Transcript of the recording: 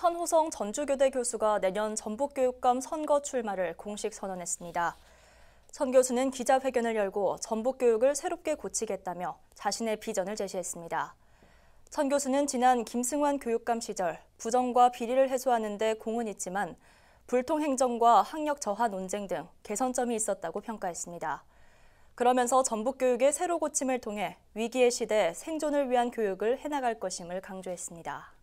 천호성 전주교대 교수가 내년 전북교육감 선거 출마를 공식 선언했습니다. 천 교수는 기자회견을 열고 전북교육을 새롭게 고치겠다며 자신의 비전을 제시했습니다. 천 교수는 지난 김승환 교육감 시절 부정과 비리를 해소하는 데 공은 있지만 불통행정과 학력 저하 논쟁 등 개선점이 있었다고 평가했습니다. 그러면서 전북교육의 새로 고침을 통해 위기의 시대 생존을 위한 교육을 해나갈 것임을 강조했습니다.